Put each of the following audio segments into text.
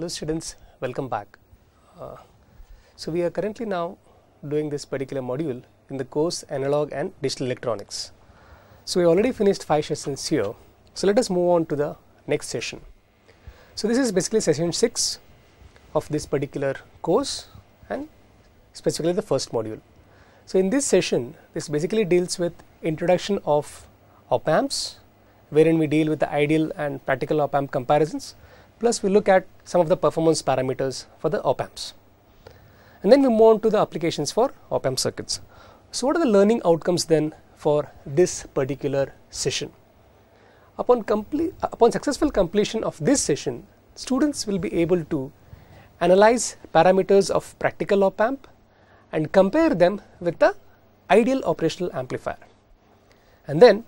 Hello students, welcome back. Uh, so we are currently now doing this particular module in the course Analog and Digital Electronics. So we already finished five sessions here. So let us move on to the next session. So this is basically session 6 of this particular course and specifically the first module. So in this session, this basically deals with introduction of op-amps wherein we deal with the ideal and practical op-amp comparisons Plus, we look at some of the performance parameters for the op amps. And then we move on to the applications for op amp circuits. So, what are the learning outcomes then for this particular session? Upon, complete, upon successful completion of this session, students will be able to analyze parameters of practical op amp and compare them with the ideal operational amplifier. And then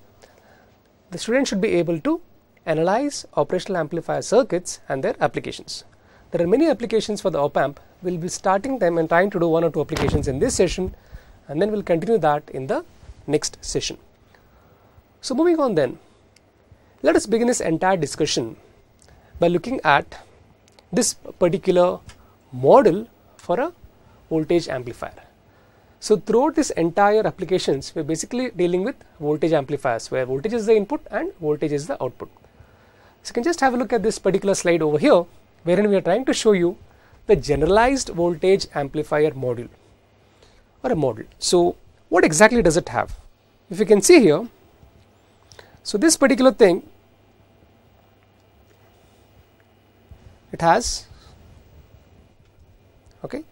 the student should be able to analyze operational amplifier circuits and their applications. There are many applications for the op amp. We'll be starting them and trying to do one or two applications in this session and then we'll continue that in the next session. So moving on then, let us begin this entire discussion by looking at this particular model for a voltage amplifier. So throughout this entire applications, we're basically dealing with voltage amplifiers where voltage is the input and voltage is the output. So, you can just have a look at this particular slide over here wherein we are trying to show you the generalized voltage amplifier module or a model. So, what exactly does it have? If you can see here, so this particular thing, it has, okay,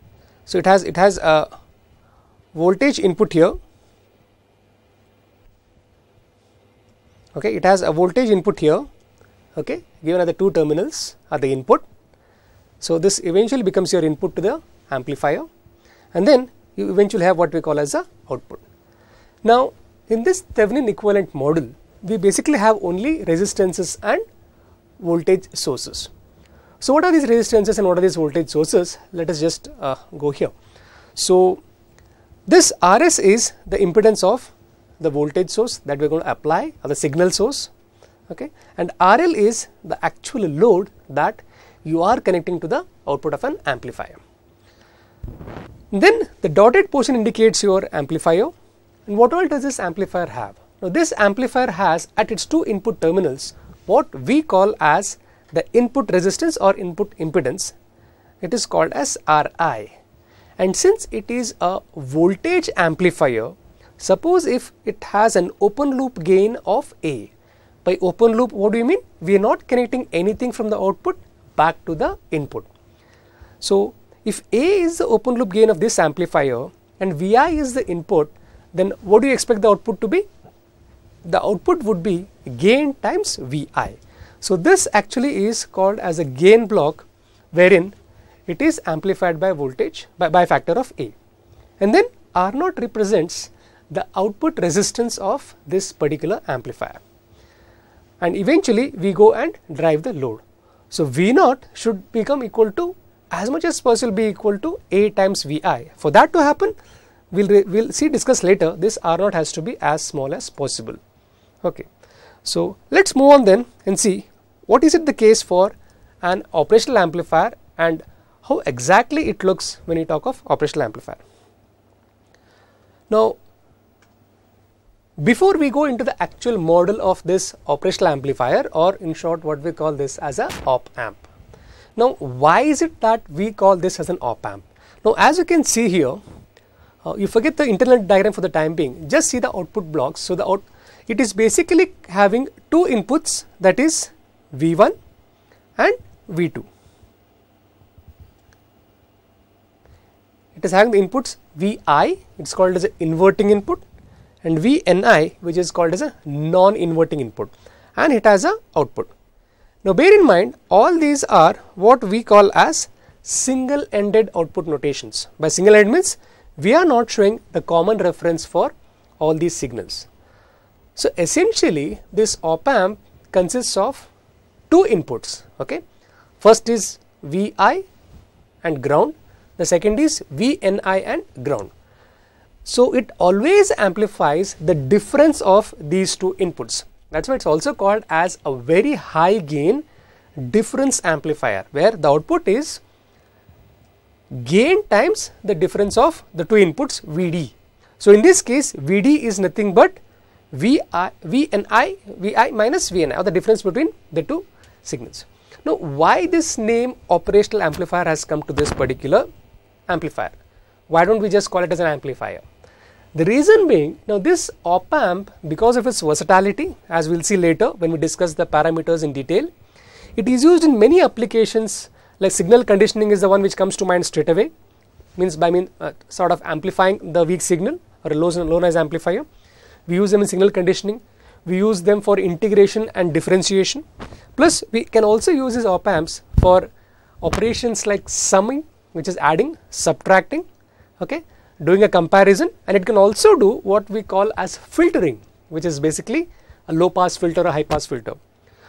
so it has, it has a voltage input here, okay, it has a voltage input here okay, given are the two terminals are the input. So, this eventually becomes your input to the amplifier and then you eventually have what we call as the output. Now, in this Thevenin equivalent model, we basically have only resistances and voltage sources. So, what are these resistances and what are these voltage sources? Let us just uh, go here. So, this Rs is the impedance of the voltage source that we are going to apply or the signal source okay and RL is the actual load that you are connecting to the output of an amplifier. Then the dotted portion indicates your amplifier and what all does this amplifier have? Now this amplifier has at its two input terminals what we call as the input resistance or input impedance it is called as Ri and since it is a voltage amplifier suppose if it has an open loop gain of A by open loop, what do you mean? We are not connecting anything from the output back to the input. So, if A is the open loop gain of this amplifier and Vi is the input, then what do you expect the output to be? The output would be gain times Vi. So, this actually is called as a gain block wherein it is amplified by voltage by, by factor of A. And then R0 represents the output resistance of this particular amplifier and eventually we go and drive the load. So, V naught should become equal to as much as possible be equal to A times Vi. For that to happen, we will we'll see discuss later this R naught has to be as small as possible. Okay. So, let us move on then and see what is it the case for an operational amplifier and how exactly it looks when you talk of operational amplifier. Now, before we go into the actual model of this operational amplifier or in short what we call this as a op amp. Now why is it that we call this as an op amp? Now as you can see here, uh, you forget the internal diagram for the time being, just see the output blocks. So the out it is basically having two inputs that is V1 and V2. It is having the inputs Vi, it is called as an inverting input and VNI which is called as a non-inverting input and it has a output. Now bear in mind all these are what we call as single ended output notations. By single ended means we are not showing the common reference for all these signals. So essentially this op amp consists of two inputs okay. First is VI and ground, the second is VNI and ground. So, it always amplifies the difference of these two inputs. That is why it is also called as a very high gain difference amplifier, where the output is gain times the difference of the two inputs Vd. So, in this case Vd is nothing but Vi, Vni, Vi minus Vni or the difference between the two signals. Now, why this name operational amplifier has come to this particular amplifier? Why don't we just call it as an amplifier? The reason being, now this op amp, because of its versatility, as we'll see later when we discuss the parameters in detail, it is used in many applications like signal conditioning is the one which comes to mind straight away, means by mean uh, sort of amplifying the weak signal or a low, low noise amplifier. We use them in signal conditioning, we use them for integration and differentiation. Plus, we can also use these op amps for operations like summing, which is adding, subtracting, okay, doing a comparison and it can also do what we call as filtering which is basically a low pass filter or high pass filter.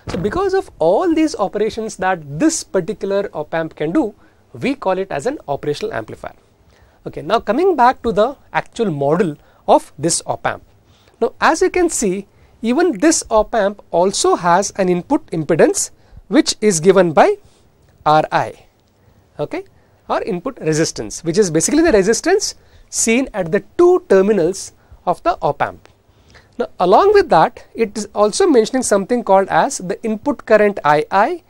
So, because of all these operations that this particular op amp can do, we call it as an operational amplifier. Okay, now coming back to the actual model of this op amp. Now, as you can see, even this op amp also has an input impedance which is given by Ri. Okay or input resistance which is basically the resistance seen at the two terminals of the op amp. Now along with that it is also mentioning something called as the input current II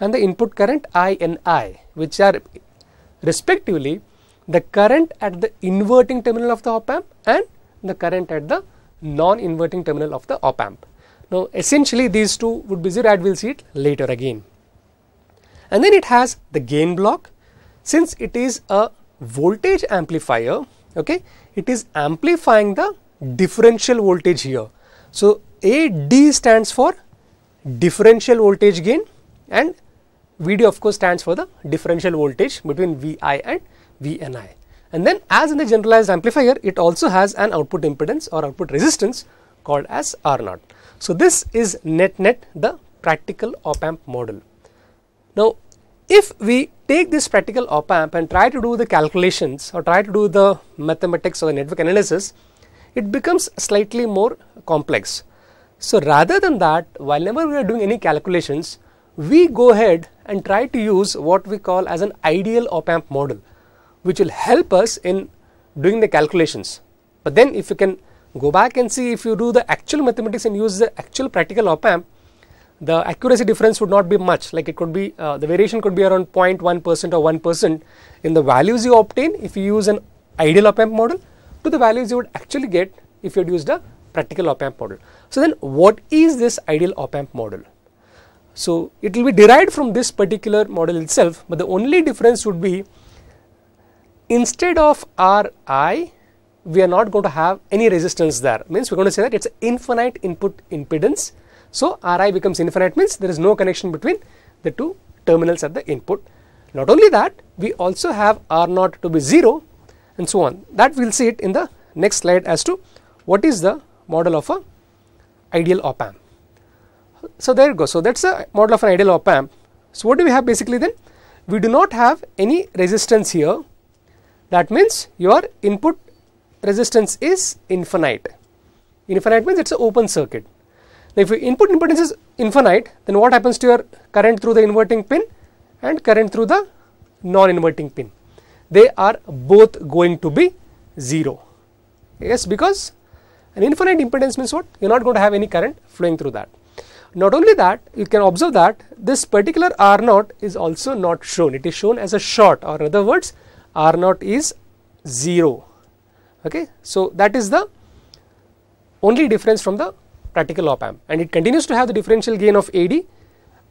and the input current INI which are respectively the current at the inverting terminal of the op amp and the current at the non-inverting terminal of the op amp. Now essentially these two would be zero and we will see it later again. And then it has the gain block since it is a voltage amplifier okay it is amplifying the differential voltage here so ad stands for differential voltage gain and vd of course stands for the differential voltage between vi and vni and then as in the generalized amplifier it also has an output impedance or output resistance called as r naught so this is net net the practical op amp model now if we take this practical op amp and try to do the calculations or try to do the mathematics or the network analysis, it becomes slightly more complex. So, rather than that, whenever we are doing any calculations, we go ahead and try to use what we call as an ideal op amp model, which will help us in doing the calculations. But then, if you can go back and see if you do the actual mathematics and use the actual practical op amp, the accuracy difference would not be much like it could be uh, the variation could be around 0.1 percent or 1 percent in the values you obtain if you use an ideal op amp model to the values you would actually get if you had used a practical op amp model. So then what is this ideal op amp model? So it will be derived from this particular model itself but the only difference would be instead of Ri we are not going to have any resistance there means we are going to say that it is infinite input impedance so, Ri becomes infinite means there is no connection between the two terminals at the input. Not only that, we also have R naught to be 0 and so on. That we will see it in the next slide as to what is the model of a ideal op amp. So, there it goes. So, that is the model of an ideal op amp. So, what do we have basically then? We do not have any resistance here. That means your input resistance is infinite. Infinite means it is an open circuit. Now, if your input impedance is infinite, then what happens to your current through the inverting pin and current through the non-inverting pin? They are both going to be 0. Yes, because an infinite impedance means what? You are not going to have any current flowing through that. Not only that, you can observe that this particular R0 is also not shown. It is shown as a short or in other words, R0 is 0. Okay? So, that is the only difference from the practical op amp and it continues to have the differential gain of AD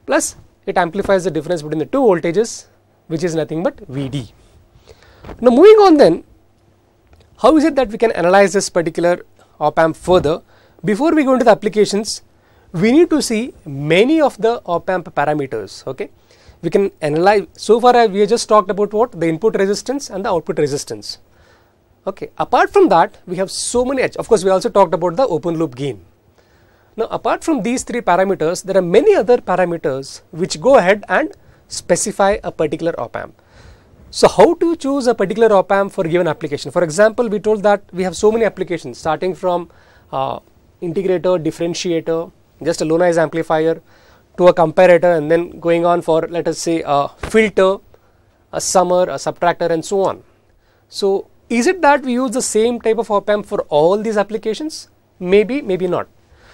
plus it amplifies the difference between the two voltages which is nothing but VD. Now moving on then how is it that we can analyze this particular op amp further before we go into the applications we need to see many of the op amp parameters okay we can analyze so far we have just talked about what the input resistance and the output resistance okay apart from that we have so many of course we also talked about the open loop gain now, apart from these three parameters, there are many other parameters which go ahead and specify a particular op amp. So, how to choose a particular op amp for a given application? For example, we told that we have so many applications starting from uh, integrator, differentiator, just a low noise amplifier to a comparator and then going on for let us say a filter, a summer, a subtractor and so on. So, is it that we use the same type of op amp for all these applications? Maybe, maybe not.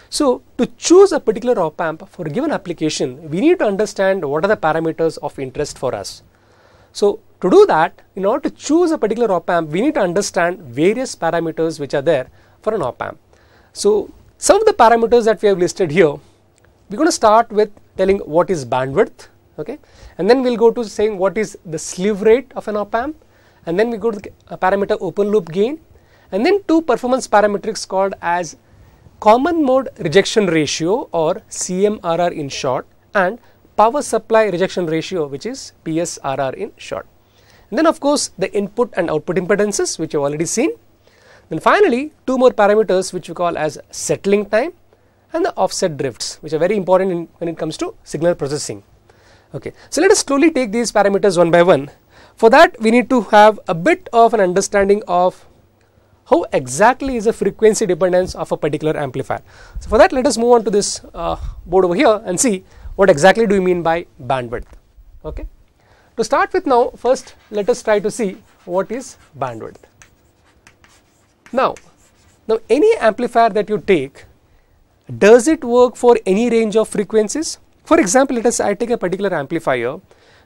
So to choose a particular op-amp for a given application, we need to understand what are the parameters of interest for us. So to do that, in order to choose a particular op-amp, we need to understand various parameters which are there for an op-amp. So some of the parameters that we have listed here, we're going to start with telling what is bandwidth, okay, and then we'll go to saying what is the slew rate of an op-amp, and then we go to the parameter open loop gain, and then two performance parametrics called as common mode rejection ratio or CMRR in short and power supply rejection ratio which is PSRR in short. And then of course, the input and output impedances which you have already seen. Then finally, two more parameters which we call as settling time and the offset drifts which are very important in, when it comes to signal processing. Okay. So, let us slowly take these parameters one by one. For that, we need to have a bit of an understanding of how exactly is the frequency dependence of a particular amplifier. So for that let us move on to this uh, board over here and see what exactly do we mean by bandwidth. Okay. To start with now first let us try to see what is bandwidth. Now, now any amplifier that you take does it work for any range of frequencies? For example, let us I take a particular amplifier.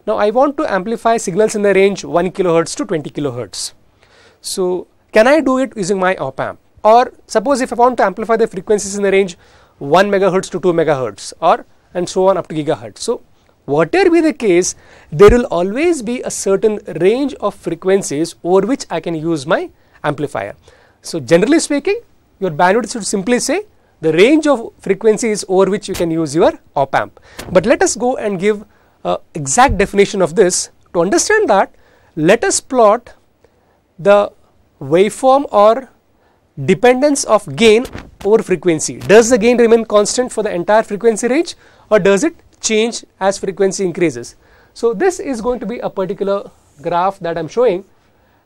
Now I want to amplify signals in the range 1 kilohertz to 20 kilohertz. So can I do it using my op amp? Or suppose if I want to amplify the frequencies in the range 1 megahertz to 2 megahertz or and so on up to gigahertz. So, whatever be the case, there will always be a certain range of frequencies over which I can use my amplifier. So, generally speaking, your bandwidth should simply say the range of frequencies over which you can use your op amp. But let us go and give uh, exact definition of this. To understand that, let us plot the waveform or dependence of gain over frequency. Does the gain remain constant for the entire frequency range or does it change as frequency increases? So, this is going to be a particular graph that I am showing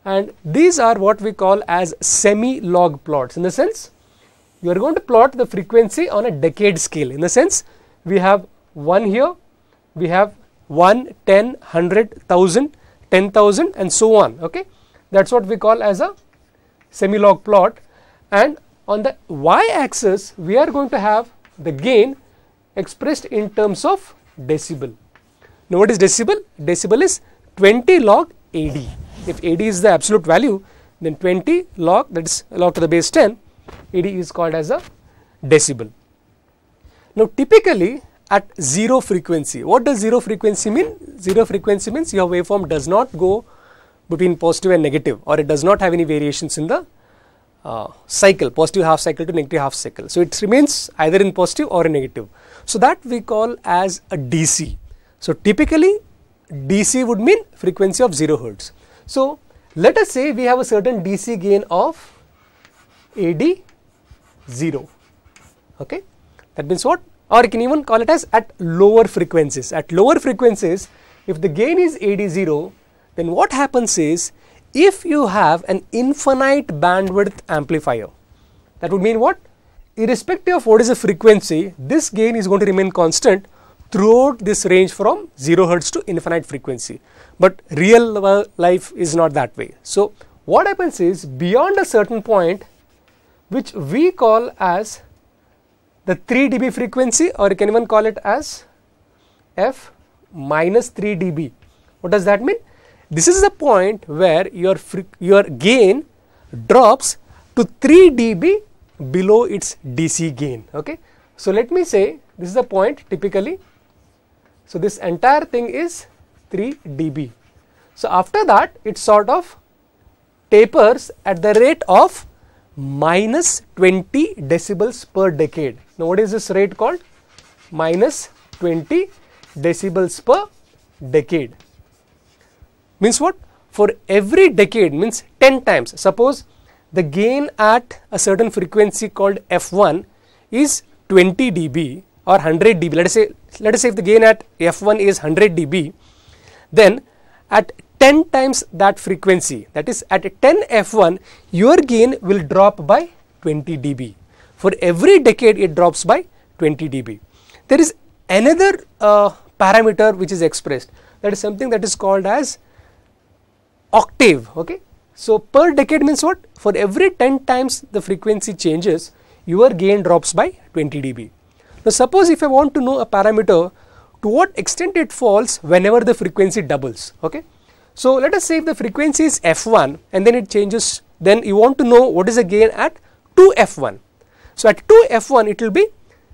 and these are what we call as semi-log plots in the sense you are going to plot the frequency on a decade scale in the sense we have 1 here, we have 1, 10, 100, 1000, 10,000 and so on. Okay? that is what we call as a semi-log plot and on the y axis we are going to have the gain expressed in terms of decibel. Now what is decibel? Decibel is 20 log AD. If AD is the absolute value then 20 log that is log to the base 10 AD is called as a decibel. Now typically at zero frequency. What does zero frequency mean? Zero frequency means your waveform does not go between positive and negative or it does not have any variations in the uh, cycle positive half cycle to negative half cycle. So, it remains either in positive or in negative. So, that we call as a DC. So, typically DC would mean frequency of 0 hertz. So, let us say we have a certain DC gain of AD 0 okay that means what or you can even call it as at lower frequencies at lower frequencies if the gain is AD 0 then what happens is if you have an infinite bandwidth amplifier, that would mean what? Irrespective of what is the frequency, this gain is going to remain constant throughout this range from 0 hertz to infinite frequency. But real life is not that way. So, what happens is beyond a certain point, which we call as the 3 dB frequency or you can even call it as f minus 3 dB. What does that mean? This is the point where your, your gain drops to 3 dB below its DC gain. Okay? So, let me say this is the point typically. So, this entire thing is 3 dB. So, after that it sort of tapers at the rate of minus 20 decibels per decade. Now, what is this rate called? Minus 20 decibels per decade means what for every decade means 10 times suppose the gain at a certain frequency called f1 is 20 dB or 100 dB let us say let us say if the gain at f1 is 100 dB then at 10 times that frequency that is at 10 f1 your gain will drop by 20 dB for every decade it drops by 20 dB there is another uh, parameter which is expressed that is something that is called as octave okay so per decade means what for every 10 times the frequency changes your gain drops by 20 dB now suppose if I want to know a parameter to what extent it falls whenever the frequency doubles okay so let us say if the frequency is f1 and then it changes then you want to know what is the gain at 2f1 so at 2f1 it will be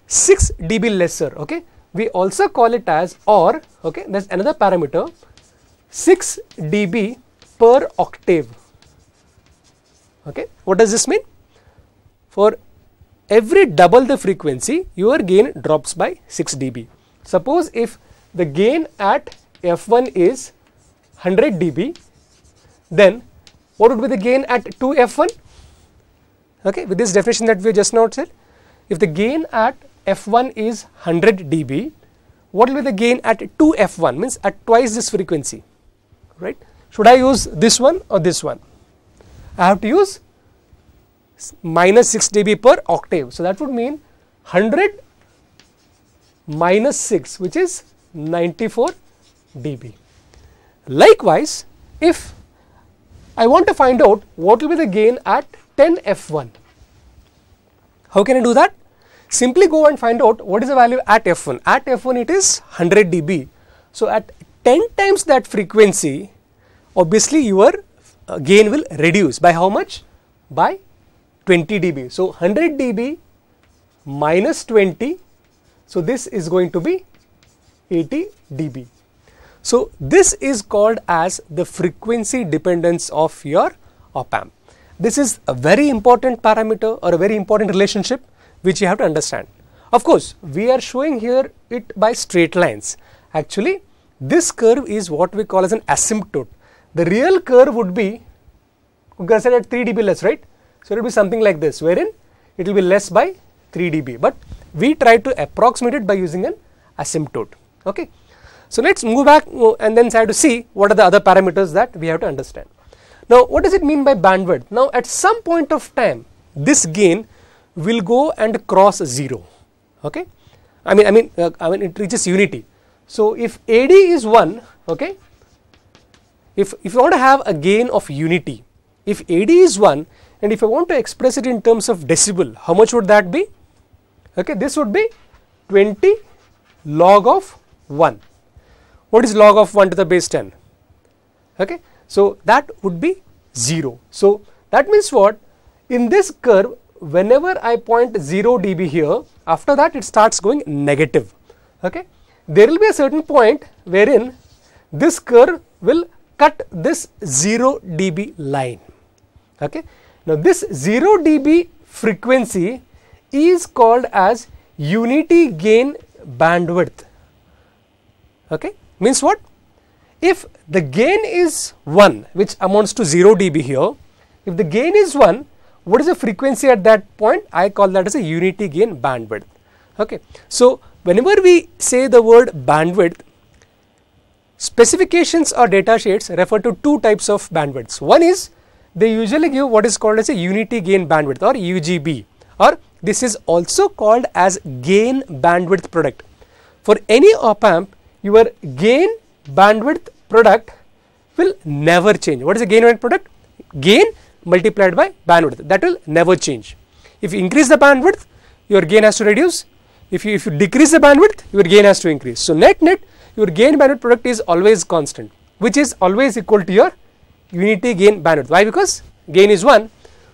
6 dB lesser okay we also call it as or okay that's another parameter 6 dB per octave. Okay. What does this mean? For every double the frequency, your gain drops by 6 dB. Suppose if the gain at f1 is 100 dB, then what would be the gain at 2f1? Okay, with this definition that we just now said, if the gain at f1 is 100 dB, what will be the gain at 2f1 means at twice this frequency, right? should I use this one or this one? I have to use minus 6 dB per octave. So, that would mean 100 minus 6 which is 94 dB. Likewise, if I want to find out what will be the gain at 10 F1, how can I do that? Simply go and find out what is the value at F1. At F1 it is 100 dB. So, at 10 times that frequency obviously your uh, gain will reduce by how much? By 20 dB. So, 100 dB minus 20. So, this is going to be 80 dB. So, this is called as the frequency dependence of your op amp. This is a very important parameter or a very important relationship which you have to understand. Of course, we are showing here it by straight lines. Actually, this curve is what we call as an asymptote. The real curve would be, we at 3 dB less, right? So it will be something like this, wherein it will be less by 3 dB. But we try to approximate it by using an asymptote. Okay. So let's move back uh, and then try to see what are the other parameters that we have to understand. Now what does it mean by bandwidth? Now at some point of time, this gain will go and cross zero. Okay. I mean, I mean, uh, I mean, it reaches unity. So if AD is one, okay, if, if you want to have a gain of unity, if AD is 1 and if I want to express it in terms of decibel, how much would that be? Okay, this would be 20 log of 1. What is log of 1 to the base 10? Okay, so that would be 0. So that means what? In this curve, whenever I point 0 dB here, after that it starts going negative. Okay, there will be a certain point wherein this curve will cut this 0 dB line. Okay. Now, this 0 dB frequency is called as unity gain bandwidth. Okay. Means what? If the gain is 1 which amounts to 0 dB here, if the gain is 1, what is the frequency at that point? I call that as a unity gain bandwidth. Okay. So, whenever we say the word bandwidth, Specifications or data sheets refer to two types of bandwidths. One is they usually give what is called as a unity gain bandwidth or UGB or this is also called as gain bandwidth product. For any op amp, your gain bandwidth product will never change. What is the gain bandwidth product? Gain multiplied by bandwidth that will never change. If you increase the bandwidth, your gain has to reduce. If you, if you decrease the bandwidth, your gain has to increase. So, net net your gain bandwidth product is always constant which is always equal to your unity gain bandwidth. Why? Because gain is 1.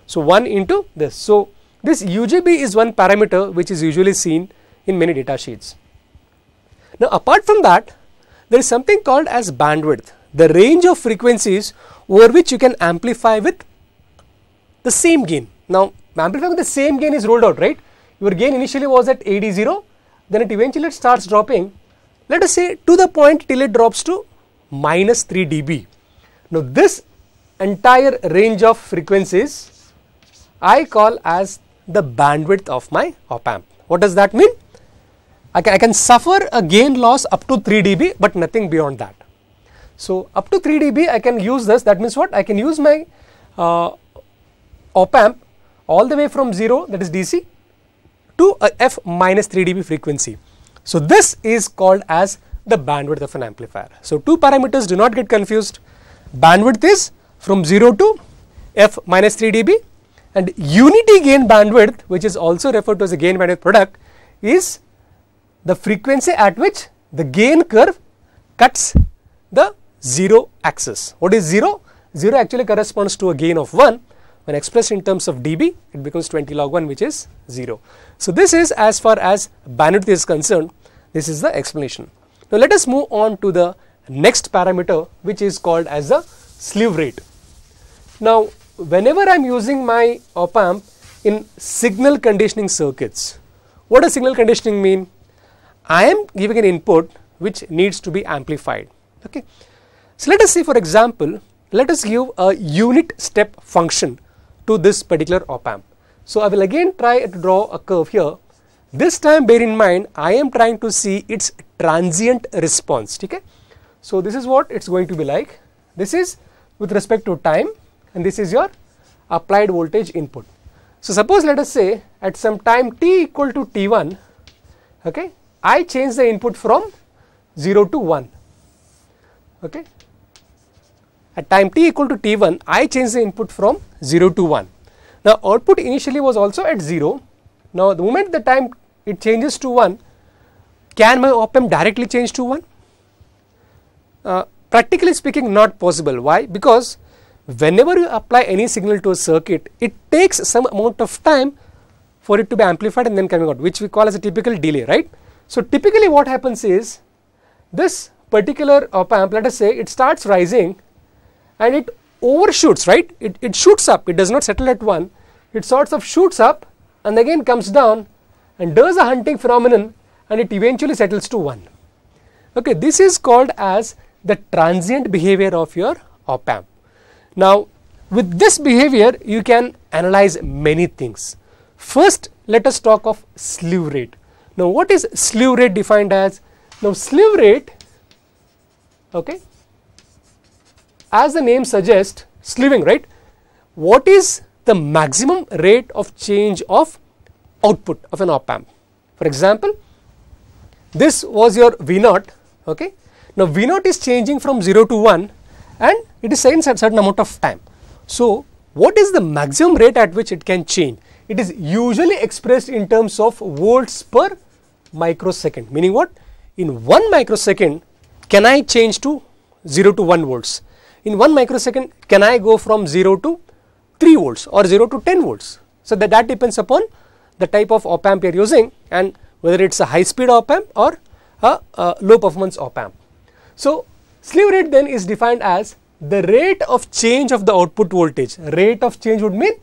So, 1 into this. So, this UGB is one parameter which is usually seen in many data sheets. Now, apart from that there is something called as bandwidth, the range of frequencies over which you can amplify with the same gain. Now, amplifying with the same gain is rolled out, right? Your gain initially was at AD0, then it eventually starts dropping let us say to the point till it drops to minus 3 dB. Now this entire range of frequencies I call as the bandwidth of my op amp. What does that mean? I can, I can suffer a gain loss up to 3 dB but nothing beyond that. So up to 3 dB I can use this that means what I can use my uh, op amp all the way from 0 that is DC to a f minus 3 dB frequency. So, this is called as the bandwidth of an amplifier. So, two parameters do not get confused. Bandwidth is from 0 to f minus 3 dB and unity gain bandwidth which is also referred to as gain bandwidth product is the frequency at which the gain curve cuts the 0 axis. What is 0? 0 actually corresponds to a gain of 1 when expressed in terms of dB, it becomes 20 log 1 which is 0. So this is as far as bandwidth is concerned, this is the explanation. Now let us move on to the next parameter which is called as the slew rate. Now whenever I am using my op amp in signal conditioning circuits, what does signal conditioning mean? I am giving an input which needs to be amplified. Okay. So let us say for example, let us give a unit step function to this particular op amp. So I will again try to draw a curve here. This time bear in mind I am trying to see its transient response. Okay? So this is what it's going to be like. This is with respect to time and this is your applied voltage input. So suppose let us say at some time t equal to t1, okay, I change the input from 0 to 1. Okay. At time t equal to t1, I change the input from 0 to 1. Now, output initially was also at 0. Now, the moment the time it changes to 1, can my op amp directly change to 1? Uh, practically speaking, not possible. Why? Because whenever you apply any signal to a circuit, it takes some amount of time for it to be amplified and then coming out, which we call as a typical delay, right? So, typically what happens is this particular op amp, let us say it starts rising and it overshoots, right? It, it shoots up, it does not settle at 1, it sorts of shoots up and again comes down and does a hunting phenomenon and it eventually settles to 1. Okay, this is called as the transient behavior of your op amp. Now, with this behavior you can analyze many things. First, let us talk of slew rate. Now, what is slew rate defined as? Now, slew rate okay, as the name suggests sleeving right what is the maximum rate of change of output of an op amp for example this was your v naught okay now v naught is changing from 0 to 1 and it is saying a certain amount of time so what is the maximum rate at which it can change it is usually expressed in terms of volts per microsecond meaning what in 1 microsecond can i change to 0 to 1 volts in 1 microsecond can I go from 0 to 3 volts or 0 to 10 volts. So, that, that depends upon the type of op amp you are using and whether it is a high speed op amp or a, a low performance op amp. So, slew rate then is defined as the rate of change of the output voltage. Rate of change would mean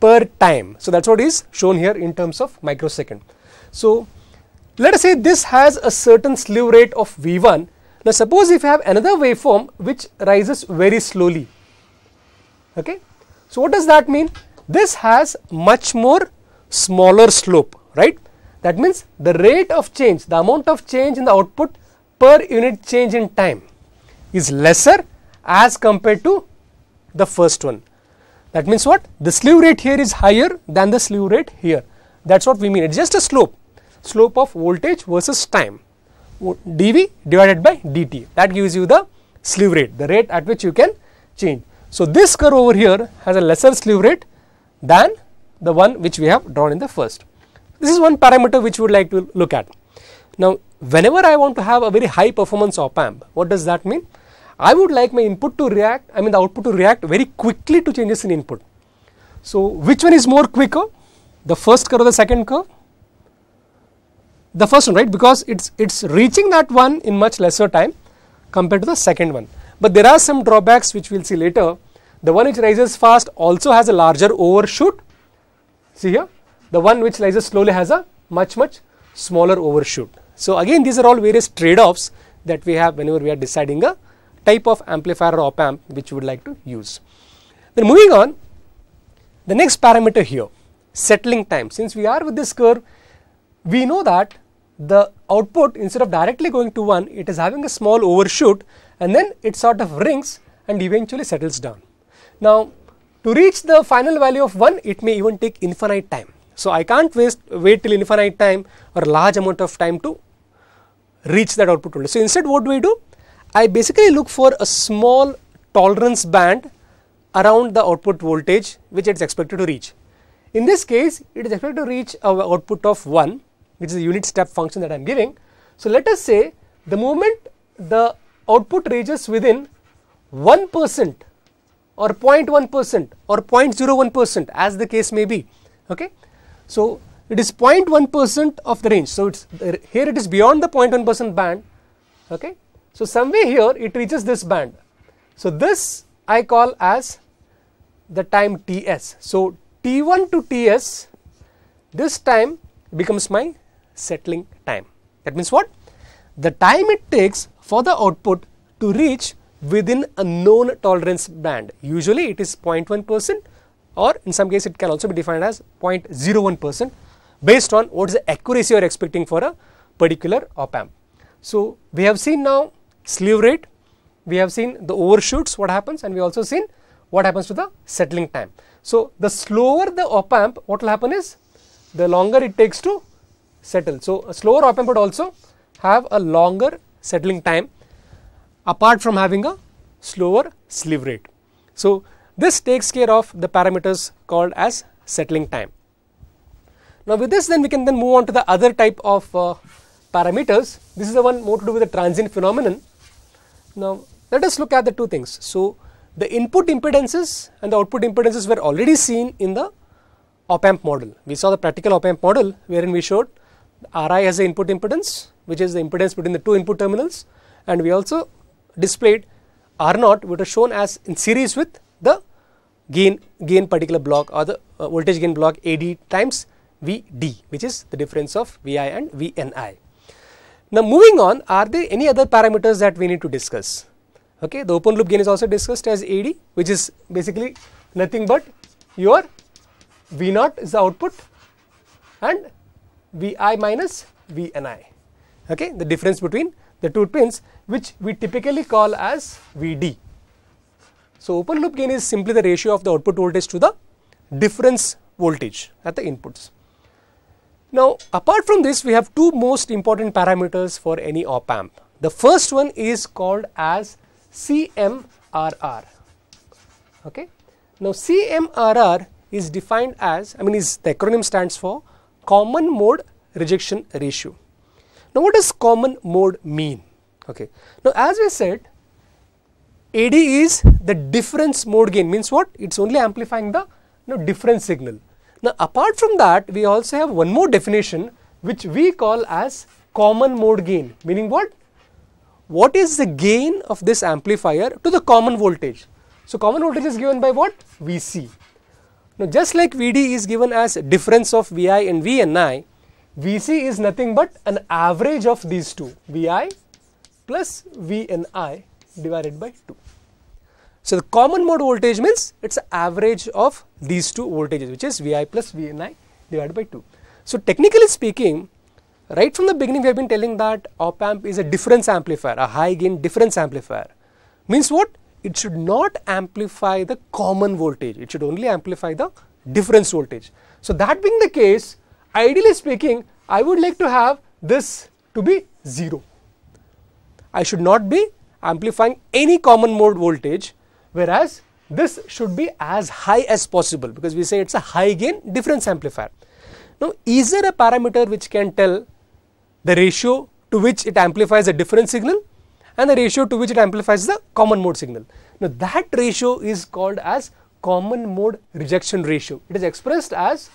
per time. So, that is what is shown here in terms of microsecond. So, let us say this has a certain slew rate of V1 now, suppose if you have another waveform which rises very slowly, okay. So, what does that mean? This has much more smaller slope, right. That means, the rate of change, the amount of change in the output per unit change in time is lesser as compared to the first one. That means what? The slew rate here is higher than the slew rate here. That is what we mean. It is just a slope, slope of voltage versus time dV divided by dt that gives you the slew rate the rate at which you can change. So, this curve over here has a lesser slew rate than the one which we have drawn in the first. This is one parameter which we would like to look at. Now, whenever I want to have a very high performance op amp, what does that mean? I would like my input to react, I mean the output to react very quickly to changes in input. So, which one is more quicker? The first curve or the second curve? the first one right because it's it's reaching that one in much lesser time compared to the second one but there are some drawbacks which we'll see later the one which rises fast also has a larger overshoot see here the one which rises slowly has a much much smaller overshoot so again these are all various trade offs that we have whenever we are deciding a type of amplifier or op amp which we would like to use then moving on the next parameter here settling time since we are with this curve we know that the output instead of directly going to 1, it is having a small overshoot and then it sort of rings and eventually settles down. Now, to reach the final value of 1, it may even take infinite time. So, I can't waste, wait till infinite time or large amount of time to reach that output So, instead what do we do? I basically look for a small tolerance band around the output voltage which it is expected to reach. In this case, it is expected to reach a output of 1 which is a unit step function that I am giving. So, let us say the moment the output reaches within 1 percent or 0.1 percent or 0.01 percent as the case may be. Okay. So, it is 0.1 percent of the range. So, it's here it is beyond the 0.1 percent band. Okay. So, somewhere here it reaches this band. So, this I call as the time T s. So, T1 to T s this time becomes my settling time. That means what? The time it takes for the output to reach within a known tolerance band. Usually it is 0.1 percent or in some case it can also be defined as 0.01 percent based on what is the accuracy you are expecting for a particular op amp. So, we have seen now slew rate, we have seen the overshoots what happens and we also seen what happens to the settling time. So, the slower the op amp what will happen is the longer it takes to settle. So, a slower op amp would also have a longer settling time apart from having a slower slew rate. So, this takes care of the parameters called as settling time. Now, with this then we can then move on to the other type of uh, parameters. This is the one more to do with the transient phenomenon. Now, let us look at the two things. So, the input impedances and the output impedances were already seen in the op amp model. We saw the practical op amp model wherein we showed Ri as the input impedance, which is the impedance between the two input terminals, and we also displayed r naught, which was shown as in series with the gain gain particular block or the uh, voltage gain block AD times VD, which is the difference of VI and VNI. Now, moving on, are there any other parameters that we need to discuss? Okay, the open loop gain is also discussed as AD, which is basically nothing but your v naught is the output and Vi minus Vni, okay, the difference between the two pins which we typically call as Vd. So, open loop gain is simply the ratio of the output voltage to the difference voltage at the inputs. Now, apart from this, we have two most important parameters for any op amp. The first one is called as CMRR. Okay. Now, CMRR is defined as, I mean, is the acronym stands for common mode rejection ratio. Now, what does common mode mean? Okay. Now, as we said, AD is the difference mode gain means what? It is only amplifying the you know, difference signal. Now, apart from that, we also have one more definition which we call as common mode gain, meaning what? What is the gain of this amplifier to the common voltage? So, common voltage is given by what? Vc. Now, just like Vd is given as difference of Vi and Vni, Vc is nothing but an average of these two, Vi plus Vni divided by 2. So, the common mode voltage means it is average of these two voltages which is Vi plus Vni divided by 2. So, technically speaking right from the beginning we have been telling that op amp is a difference amplifier, a high gain difference amplifier means what it should not amplify the common voltage, it should only amplify the difference voltage. So, that being the case, ideally speaking, I would like to have this to be 0. I should not be amplifying any common mode voltage, whereas this should be as high as possible because we say it is a high gain difference amplifier. Now, is there a parameter which can tell the ratio to which it amplifies a difference signal? and the ratio to which it amplifies the common mode signal. Now that ratio is called as common mode rejection ratio. It is expressed as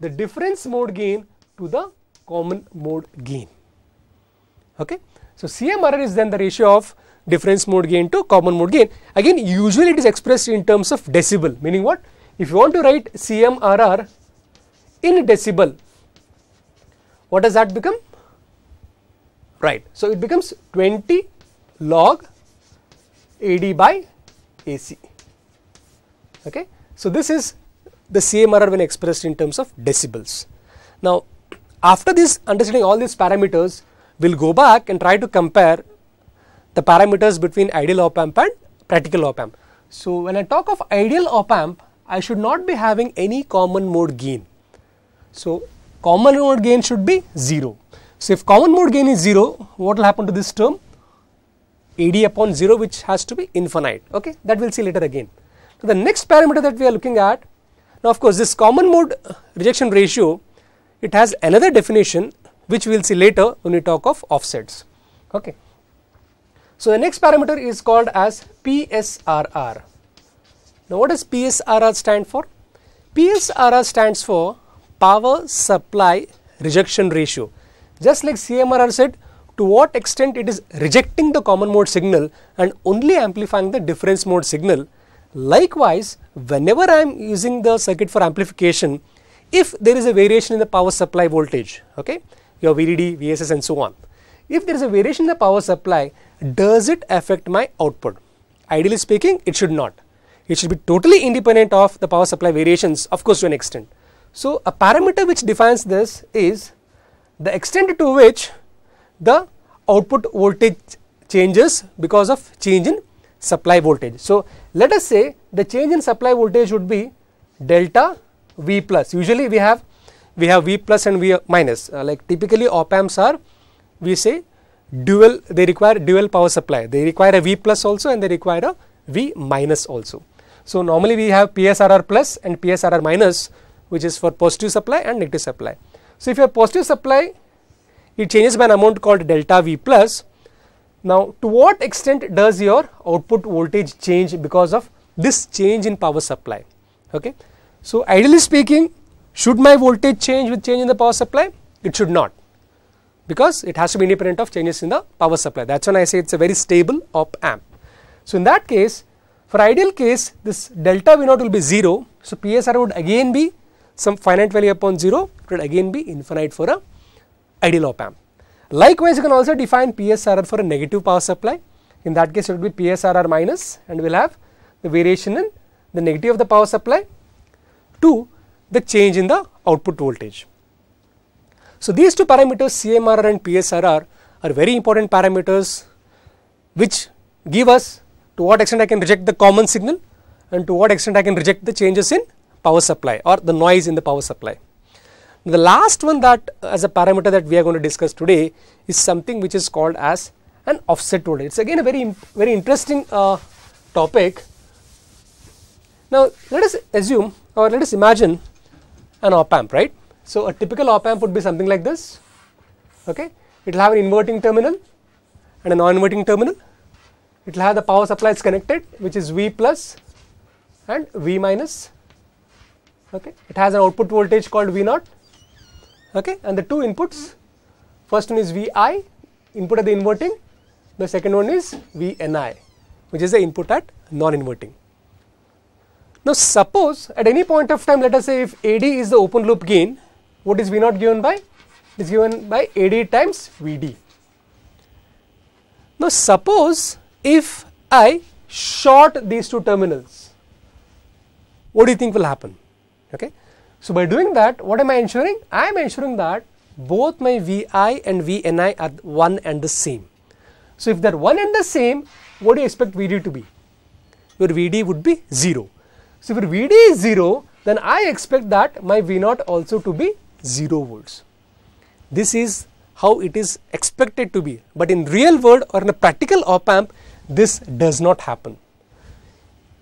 the difference mode gain to the common mode gain. Okay. So CMRR is then the ratio of difference mode gain to common mode gain. Again usually it is expressed in terms of decibel meaning what? If you want to write CMRR in decibel, what does that become? Right. So it becomes 20 log AD by AC. Okay. So, this is the same error when expressed in terms of decibels. Now, after this understanding all these parameters, we will go back and try to compare the parameters between ideal op amp and practical op amp. So, when I talk of ideal op amp, I should not be having any common mode gain. So, common mode gain should be 0. So, if common mode gain is 0, what will happen to this term? ad upon 0 which has to be infinite okay that we'll see later again so the next parameter that we are looking at now of course this common mode rejection ratio it has another definition which we'll see later when we talk of offsets okay so the next parameter is called as psrr now what does psrr stand for psrr stands for power supply rejection ratio just like cmrr said to what extent it is rejecting the common mode signal and only amplifying the difference mode signal. Likewise, whenever I am using the circuit for amplification, if there is a variation in the power supply voltage, okay, your VDD, VSS and so on. If there is a variation in the power supply, does it affect my output? Ideally speaking, it should not. It should be totally independent of the power supply variations, of course, to an extent. So, a parameter which defines this is the extent to which the output voltage changes because of change in supply voltage. So, let us say the change in supply voltage would be delta V plus. Usually we have we have V plus and V minus uh, like typically op amps are we say dual they require dual power supply they require a V plus also and they require a V minus also. So, normally we have PSRR plus and PSRR minus which is for positive supply and negative supply. So, if your positive supply it changes by an amount called delta V plus. Now, to what extent does your output voltage change because of this change in power supply? Okay. So, ideally speaking, should my voltage change with change in the power supply? It should not because it has to be independent of changes in the power supply. That is when I say it is a very stable op amp. So, in that case, for ideal case, this delta V naught will be 0. So, PSR would again be some finite value upon 0, it would again be infinite for a ideal op amp. Likewise, you can also define PSRR for a negative power supply. In that case, it would be PSRR minus and we will have the variation in the negative of the power supply to the change in the output voltage. So, these two parameters CMRR and PSRR are very important parameters which give us to what extent I can reject the common signal and to what extent I can reject the changes in power supply or the noise in the power supply. The last one that as a parameter that we are going to discuss today is something which is called as an offset voltage. It's again a very very interesting uh, topic. Now let us assume or let us imagine an op amp, right? So a typical op amp would be something like this. Okay, it will have an inverting terminal and a non-inverting terminal. It will have the power supplies connected, which is V plus and V minus. Okay, it has an output voltage called V naught okay and the two inputs first one is vi input at the inverting the second one is vni which is the input at non inverting now suppose at any point of time let us say if ad is the open loop gain what is v not given by it is given by ad times vd now suppose if i short these two terminals what do you think will happen okay so by doing that, what am I ensuring? I am ensuring that both my VI and VNI are one and the same. So if they're one and the same, what do you expect VD to be? Your VD would be 0. So if your VD is 0, then I expect that my V0 also to be 0 volts. This is how it is expected to be. But in real world or in a practical op amp, this does not happen.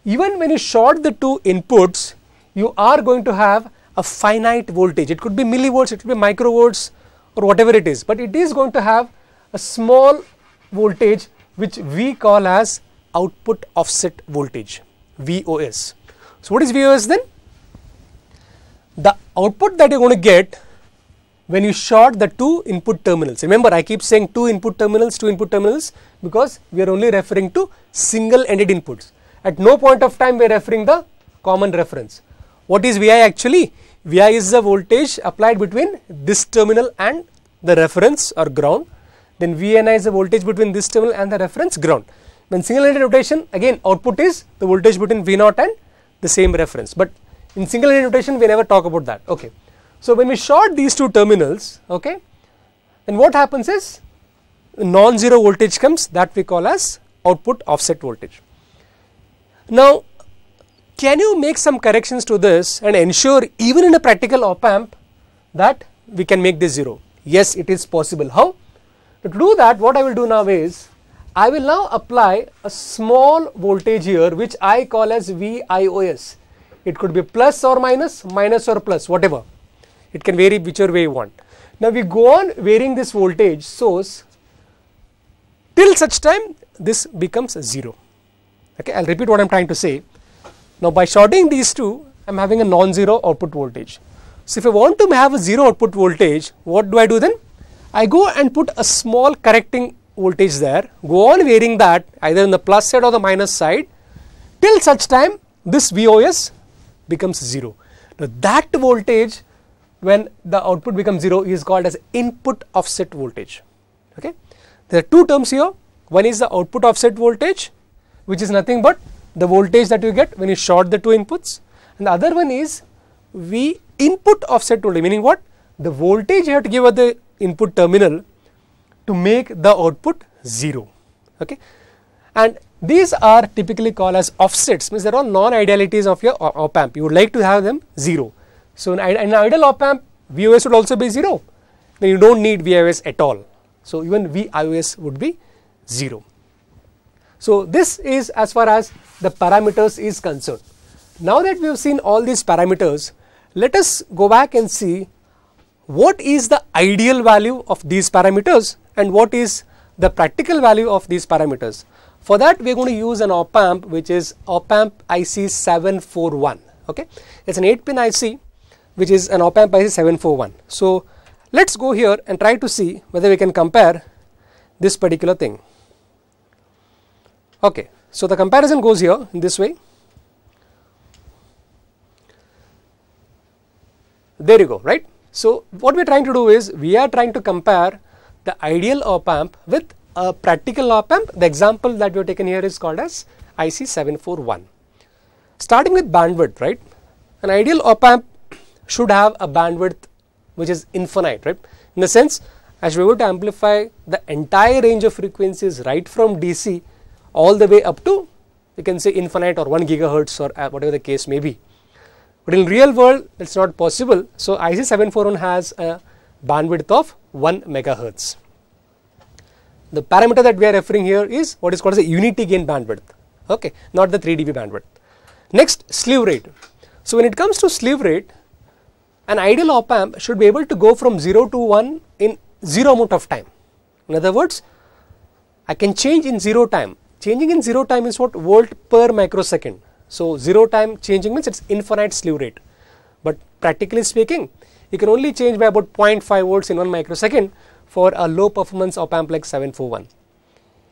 Even when you short the two inputs, you are going to have a finite voltage. It could be millivolts, it could be microvolts or whatever it is, but it is going to have a small voltage which we call as output offset voltage VOS. So, what is VOS then? The output that you are going to get when you short the two input terminals. Remember I keep saying two input terminals, two input terminals because we are only referring to single ended inputs. At no point of time we are referring the common reference. What is VI actually? Vi is the voltage applied between this terminal and the reference or ground. Then Vni is the voltage between this terminal and the reference ground. When single ended rotation, again output is the voltage between V0 and the same reference. But in single ended rotation, we never talk about that. Okay. So when we short these two terminals, okay, then what happens is non-zero voltage comes that we call as output offset voltage. Now can you make some corrections to this and ensure even in a practical op amp that we can make this 0? Yes, it is possible. How? To do that, what I will do now is, I will now apply a small voltage here which I call as VIOS. It could be plus or minus, minus or plus, whatever. It can vary whichever way you want. Now, we go on varying this voltage source till such time this becomes 0. Okay, I will repeat what I am trying to say. Now by shorting these two, I am having a non-zero output voltage. So if I want to have a zero output voltage, what do I do then? I go and put a small correcting voltage there, go on varying that either in the plus side or the minus side till such time this VOS becomes 0. Now that voltage when the output becomes 0 is called as input offset voltage. Okay? There are two terms here, one is the output offset voltage which is nothing but the voltage that you get when you short the two inputs and the other one is V input offset voltage meaning what the voltage you have to give at the input terminal to make the output 0 okay and these are typically called as offsets means they are all non-idealities of your op amp you would like to have them 0 so in an ideal op amp VOS would also be 0 then you do not need VIOS at all so even VIOS would be 0 so this is as far as the parameters is concerned. Now that we have seen all these parameters, let us go back and see what is the ideal value of these parameters and what is the practical value of these parameters. For that we are going to use an op amp which is op amp IC 741. Okay, It is an 8 pin IC which is an op amp IC 741. So, let us go here and try to see whether we can compare this particular thing. Okay, so, the comparison goes here in this way. There you go, right. So, what we are trying to do is we are trying to compare the ideal op amp with a practical op amp. The example that we have taken here is called as IC741. Starting with bandwidth, right? An ideal op amp should have a bandwidth which is infinite, right? In the sense, as we to amplify the entire range of frequencies right from DC all the way up to you can say infinite or 1 gigahertz or uh, whatever the case may be. But in real world that is not possible. So, IC741 has a bandwidth of 1 megahertz. The parameter that we are referring here is what is called as a unity gain bandwidth, okay, not the 3 dB bandwidth. Next slew rate. So, when it comes to slew rate an ideal op amp should be able to go from 0 to 1 in 0 amount of time. In other words, I can change in 0 time Changing in 0 time is what volt per microsecond. So 0 time changing means it's infinite slew rate. But practically speaking, you can only change by about 0.5 volts in 1 microsecond for a low performance op amp like 741.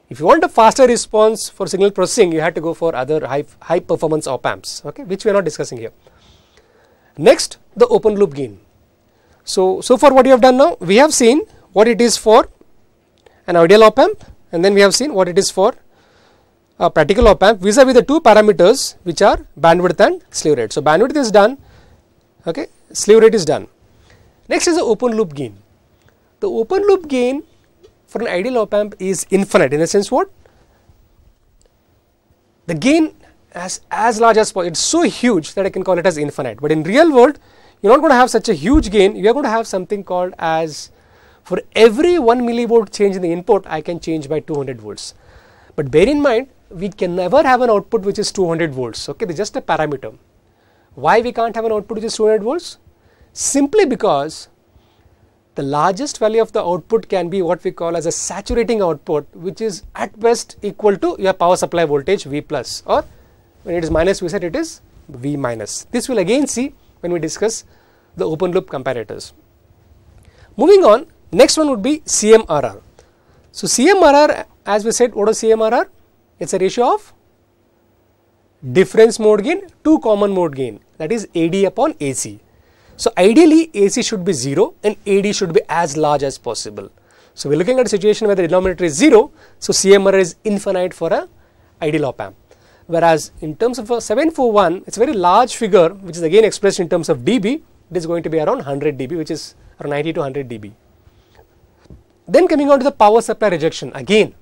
If you want a faster response for signal processing, you had to go for other high, high performance op amps, okay, which we are not discussing here. Next, the open loop gain. So, so far what you have done now, we have seen what it is for an ideal op amp and then we have seen what it is for a practical op amp vis-a-vis -vis the two parameters which are bandwidth and slew rate. So, bandwidth is done, okay, slew rate is done. Next is the open loop gain. The open loop gain for an ideal op amp is infinite in the sense what? The gain as, as large as possible, it is so huge that I can call it as infinite, but in real world you are not going to have such a huge gain, you are going to have something called as for every 1 millivolt change in the input I can change by 200 volts. But bear in mind we can never have an output which is 200 volts. Okay, this is just a parameter. Why we can't have an output which is 200 volts? Simply because the largest value of the output can be what we call as a saturating output, which is at best equal to your power supply voltage V plus, or when it is minus we said it is V minus. This will again see when we discuss the open loop comparators. Moving on, next one would be CMRR. So, CMRR as we said, what is CMRR? it is a ratio of difference mode gain to common mode gain that is AD upon AC. So, ideally AC should be 0 and AD should be as large as possible. So, we are looking at a situation where the denominator is 0. So, CMR is infinite for a ideal op amp. Whereas, in terms of a 741, it is a very large figure which is again expressed in terms of dB. It is going to be around 100 dB which is around 90 to 100 dB. Then coming on to the power supply rejection again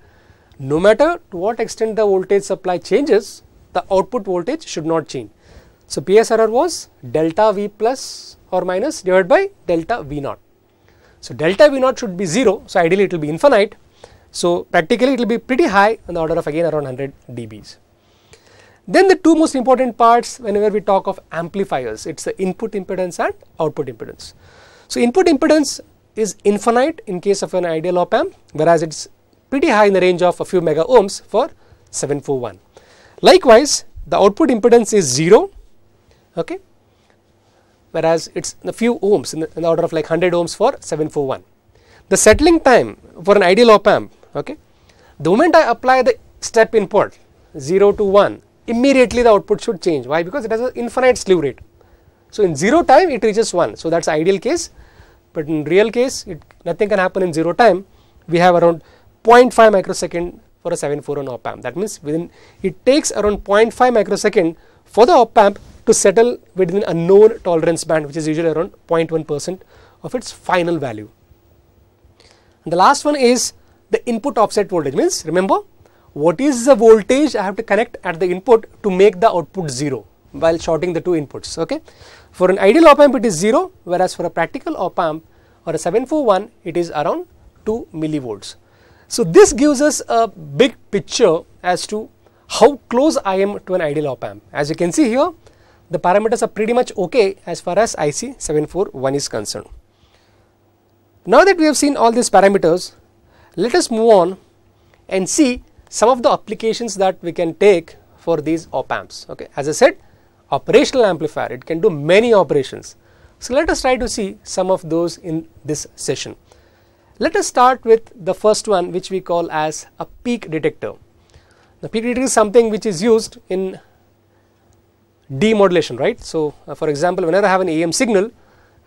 no matter to what extent the voltage supply changes, the output voltage should not change. So, PSRR was delta V plus or minus divided by delta V naught. So, delta V naught should be 0. So, ideally it will be infinite. So, practically it will be pretty high on the order of again around 100 dBs. Then the two most important parts whenever we talk of amplifiers, it is the input impedance and output impedance. So, input impedance is infinite in case of an ideal op amp, whereas its pretty high in the range of a few mega ohms for 741. Likewise, the output impedance is 0, okay, whereas it is a few ohms in the, in the, order of like 100 ohms for 741. The settling time for an ideal op amp, okay, the moment I apply the step input 0 to 1, immediately the output should change. Why? Because it has an infinite slew rate. So, in 0 time it reaches 1. So, that is ideal case, but in real case it nothing can happen in 0 time. We have around 0.5 microsecond for a 741 op amp. That means within it takes around 0.5 microsecond for the op amp to settle within a known tolerance band which is usually around 0.1 percent of its final value. And the last one is the input offset voltage means remember what is the voltage I have to connect at the input to make the output 0 while shorting the two inputs. Okay? For an ideal op amp it is 0 whereas for a practical op amp or a 741 it is around 2 millivolts. So, this gives us a big picture as to how close I am to an ideal op amp. As you can see here, the parameters are pretty much okay as far as IC741 is concerned. Now that we have seen all these parameters, let us move on and see some of the applications that we can take for these op amps. Okay. As I said, operational amplifier, it can do many operations. So, let us try to see some of those in this session. Let us start with the first one which we call as a peak detector. The peak detector is something which is used in demodulation, right. So, uh, for example, whenever I have an AM signal,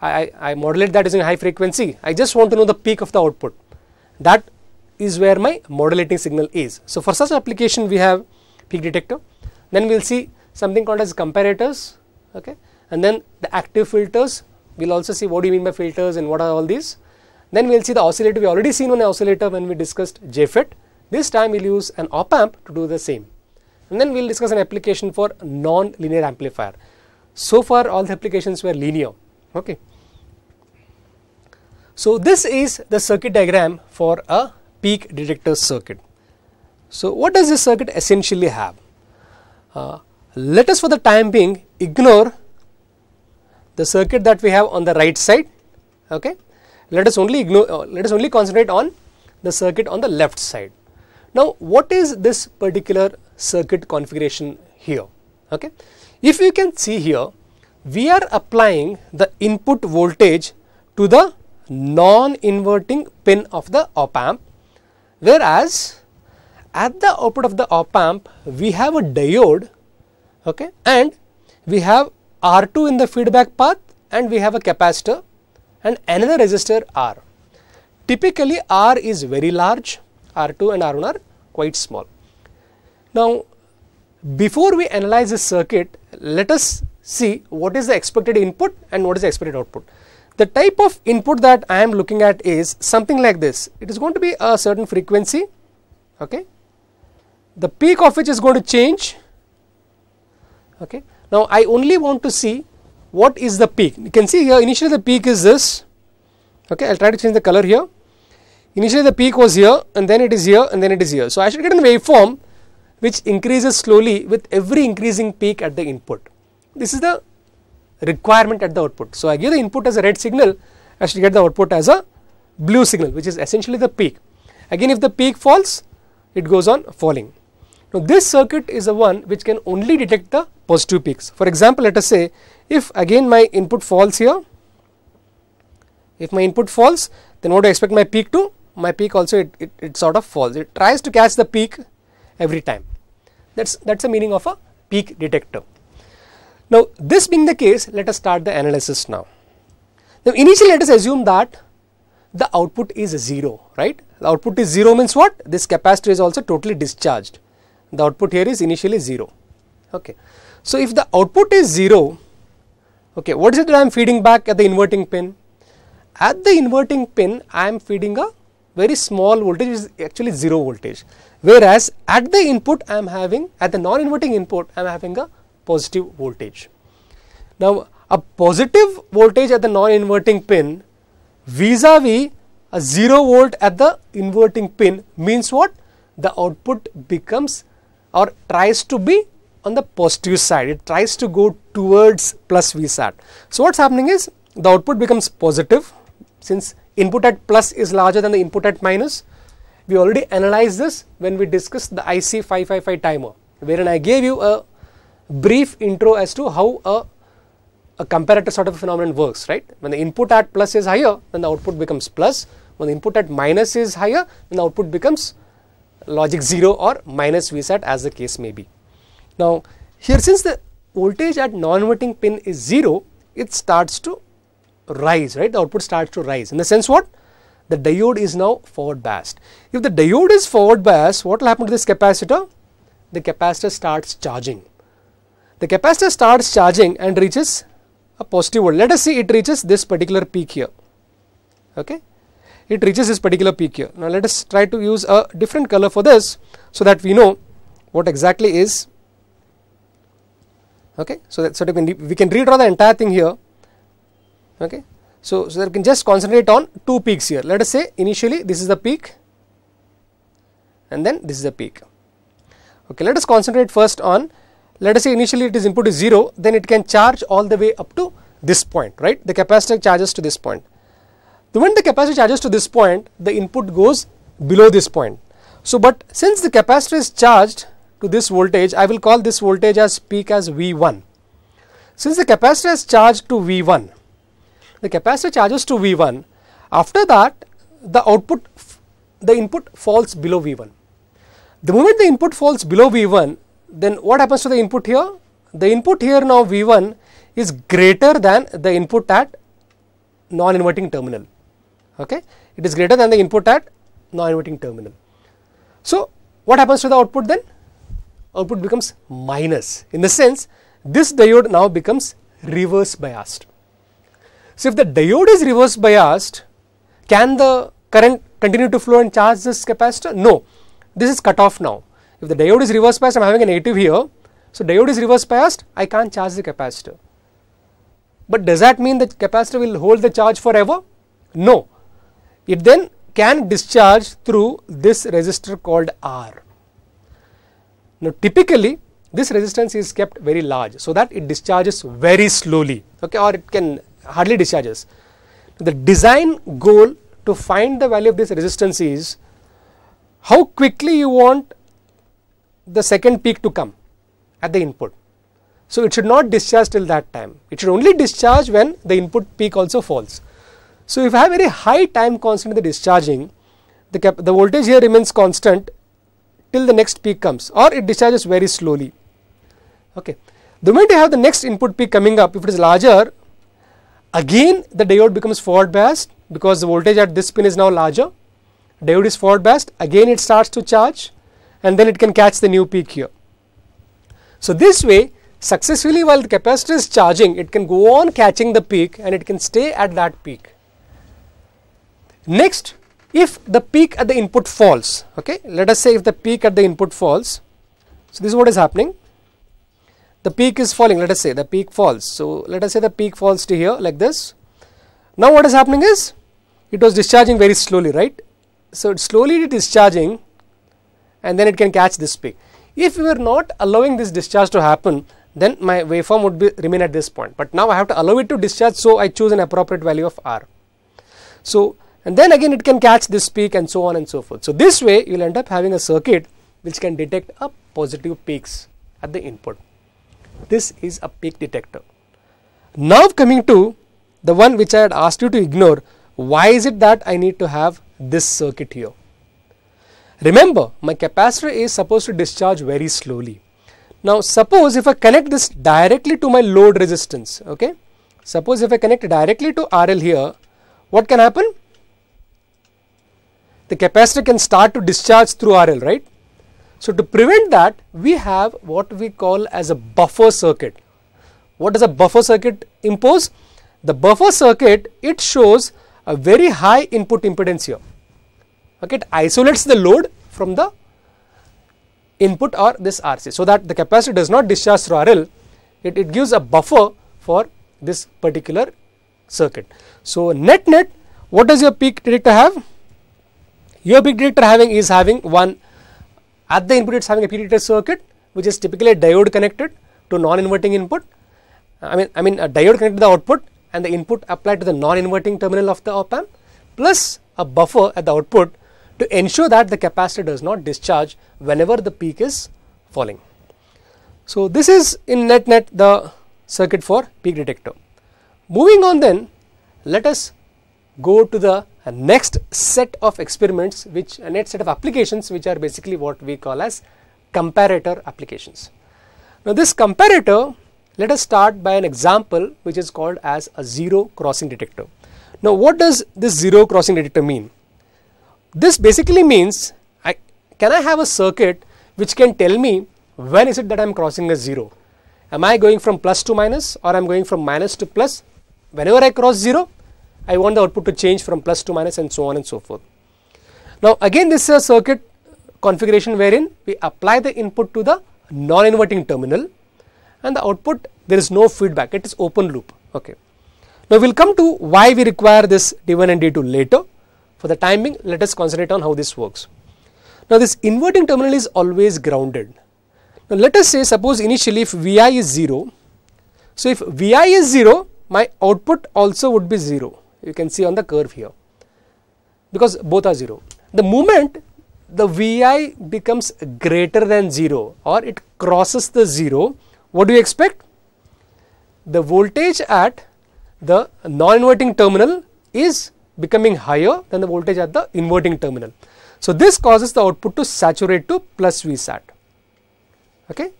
I, I, modulate that using high frequency, I just want to know the peak of the output. That is where my modulating signal is. So, for such application we have peak detector, then we will see something called as comparators okay. and then the active filters, we will also see what do you mean by filters and what are all these then we will see the oscillator. We already seen one oscillator when we discussed JFET. This time we will use an op amp to do the same. And then we will discuss an application for non-linear amplifier. So far all the applications were linear. Okay. So this is the circuit diagram for a peak detector circuit. So what does this circuit essentially have? Uh, let us for the time being ignore the circuit that we have on the right side okay let us only ignore, uh, let us only concentrate on the circuit on the left side. Now, what is this particular circuit configuration here? Okay. If you can see here, we are applying the input voltage to the non-inverting pin of the op amp, whereas at the output of the op amp, we have a diode okay, and we have R2 in the feedback path and we have a capacitor and another resistor R. Typically R is very large, R2 and R1 are quite small. Now before we analyze this circuit, let us see what is the expected input and what is the expected output. The type of input that I am looking at is something like this. It is going to be a certain frequency, okay. The peak of which is going to change, okay. Now I only want to see what is the peak? You can see here initially the peak is this, okay, I will try to change the color here. Initially the peak was here and then it is here and then it is here. So, I should get a waveform which increases slowly with every increasing peak at the input. This is the requirement at the output. So, I give the input as a red signal, I should get the output as a blue signal which is essentially the peak. Again if the peak falls, it goes on falling. Now, this circuit is the one which can only detect the positive peaks. For example, let us say if again my input falls here, if my input falls, then what do I expect my peak to? My peak also it, it, it sort of falls. It tries to catch the peak every time. That's that's the meaning of a peak detector. Now, this being the case, let us start the analysis now. Now, initially let us assume that the output is 0, right. The output is 0 means what? This capacitor is also totally discharged. The output here is initially 0, okay. So, if the output is 0, Okay, what is it that I am feeding back at the inverting pin? At the inverting pin, I am feeding a very small voltage is actually 0 voltage. Whereas at the input I am having, at the non-inverting input I am having a positive voltage. Now a positive voltage at the non-inverting pin vis-a-vis -vis a 0 volt at the inverting pin means what? The output becomes or tries to be on the positive side. It tries to go towards plus Vsat. So what's happening is the output becomes positive since input at plus is larger than the input at minus. We already analyzed this when we discussed the IC555 timer wherein I gave you a brief intro as to how a, a comparator sort of phenomenon works, right? When the input at plus is higher, then the output becomes plus. When the input at minus is higher, then the output becomes logic 0 or minus Vsat as the case may be. Now, here since the voltage at non-inverting pin is 0, it starts to rise, right? The output starts to rise. In the sense what? The diode is now forward biased. If the diode is forward biased, what will happen to this capacitor? The capacitor starts charging. The capacitor starts charging and reaches a positive voltage. Let us see it reaches this particular peak here. Okay? It reaches this particular peak here. Now, let us try to use a different color for this so that we know what exactly is Okay. So, that sort of we can redraw the entire thing here. Okay. So, so that we can just concentrate on two peaks here. Let us say initially this is the peak and then this is the peak. Okay, let us concentrate first on let us say initially it is input is 0 then it can charge all the way up to this point right the capacitor charges to this point. So, when the capacitor charges to this point the input goes below this point. So, but since the capacitor is charged to this voltage, I will call this voltage as peak as V1. Since the capacitor is charged to V1, the capacitor charges to V1, after that the output, the input falls below V1. The moment the input falls below V1, then what happens to the input here? The input here now V1 is greater than the input at non-inverting terminal. Okay? It is greater than the input at non-inverting terminal. So, what happens to the output then? output becomes minus. In the sense, this diode now becomes reverse biased. So, if the diode is reverse biased, can the current continue to flow and charge this capacitor? No, this is cut off now. If the diode is reverse biased, I am having a negative here. So, diode is reverse biased, I can't charge the capacitor. But does that mean the capacitor will hold the charge forever? No, it then can discharge through this resistor called R. Now, typically this resistance is kept very large so that it discharges very slowly okay, or it can hardly discharges. The design goal to find the value of this resistance is how quickly you want the second peak to come at the input. So, it should not discharge till that time, it should only discharge when the input peak also falls. So, if I have very high time constant in the discharging, the, the voltage here remains constant till the next peak comes or it discharges very slowly. Okay. The moment you have the next input peak coming up, if it is larger, again the diode becomes forward biased because the voltage at this pin is now larger. Diode is forward biased, again it starts to charge and then it can catch the new peak here. So, this way successfully while the capacitor is charging, it can go on catching the peak and it can stay at that peak. Next, if the peak at the input falls, okay, let us say if the peak at the input falls, so this is what is happening, the peak is falling, let us say the peak falls, so let us say the peak falls to here like this. Now what is happening is, it was discharging very slowly, right, so slowly slowly discharging and then it can catch this peak. If we were not allowing this discharge to happen, then my waveform would be remain at this point, but now I have to allow it to discharge, so I choose an appropriate value of R. So and then again it can catch this peak and so on and so forth. So, this way you will end up having a circuit which can detect a positive peaks at the input. This is a peak detector. Now, coming to the one which I had asked you to ignore, why is it that I need to have this circuit here? Remember, my capacitor is supposed to discharge very slowly. Now, suppose if I connect this directly to my load resistance, okay? Suppose if I connect directly to RL here, what can happen? the capacitor can start to discharge through RL, right? So, to prevent that, we have what we call as a buffer circuit. What does a buffer circuit impose? The buffer circuit, it shows a very high input impedance here. Okay, it isolates the load from the input or this RC. So, that the capacitor does not discharge through RL, it, it gives a buffer for this particular circuit. So, net net, what does your peak detector have? Your peak detector having is having one at the input it is having a peak detector circuit which is typically a diode connected to non-inverting input. I mean, I mean a diode connected to the output and the input applied to the non-inverting terminal of the op amp plus a buffer at the output to ensure that the capacitor does not discharge whenever the peak is falling. So, this is in net net the circuit for peak detector. Moving on then, let us go to the next set of experiments which a next set of applications which are basically what we call as comparator applications. Now this comparator let us start by an example which is called as a zero crossing detector. Now what does this zero crossing detector mean? This basically means I, can I have a circuit which can tell me when is it that I am crossing a zero? Am I going from plus to minus or I am going from minus to plus? Whenever I cross zero I want the output to change from plus to minus and so on and so forth. Now again this is a circuit configuration wherein we apply the input to the non-inverting terminal and the output there is no feedback it is open loop okay. Now we will come to why we require this D1 and D2 later for the timing let us concentrate on how this works. Now this inverting terminal is always grounded. Now let us say suppose initially if Vi is 0 so if Vi is 0 my output also would be 0 you can see on the curve here because both are 0. The moment the Vi becomes greater than 0 or it crosses the 0, what do you expect? The voltage at the non-inverting terminal is becoming higher than the voltage at the inverting terminal. So, this causes the output to saturate to plus Vsat. Okay?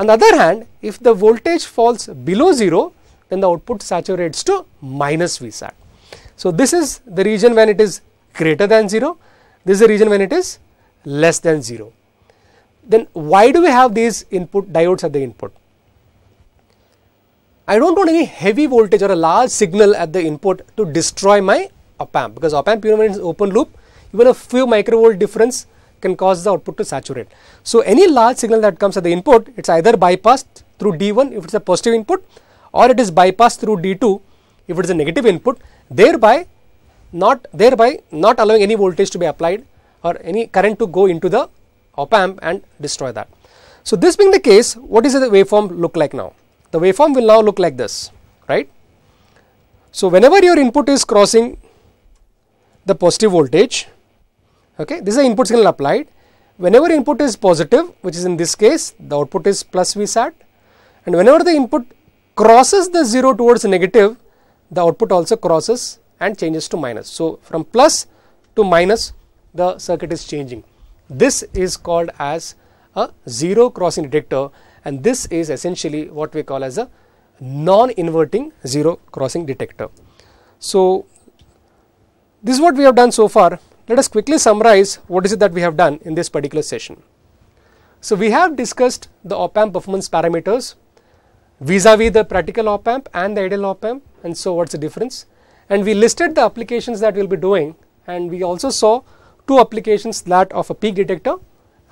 On the other hand, if the voltage falls below 0, then the output saturates to minus Vsat. So, this is the region when it is greater than 0, this is the region when it is less than 0. Then why do we have these input diodes at the input? I do not want any heavy voltage or a large signal at the input to destroy my op amp because op amp you know open loop even a few microvolt difference can cause the output to saturate. So, any large signal that comes at the input it is either bypassed through D1 if it is a positive input or it is bypassed through D2 if it is a negative input thereby not thereby not allowing any voltage to be applied or any current to go into the op amp and destroy that. So, this being the case what does the waveform look like now? The waveform will now look like this right. So, whenever your input is crossing the positive voltage okay this is the input signal applied whenever input is positive which is in this case the output is plus V sat and whenever the input crosses the 0 towards negative, the output also crosses and changes to minus. So, from plus to minus the circuit is changing. This is called as a 0 crossing detector and this is essentially what we call as a non-inverting 0 crossing detector. So, this is what we have done so far. Let us quickly summarize what is it that we have done in this particular session. So, we have discussed the op amp performance parameters vis-a-vis -vis the practical op amp and the ideal op amp and so what's the difference and we listed the applications that we'll be doing and we also saw two applications that of a peak detector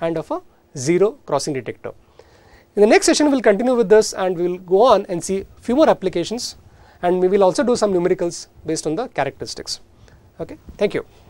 and of a zero crossing detector. In the next session we will continue with this and we will go on and see few more applications and we will also do some numericals based on the characteristics. Okay, Thank you.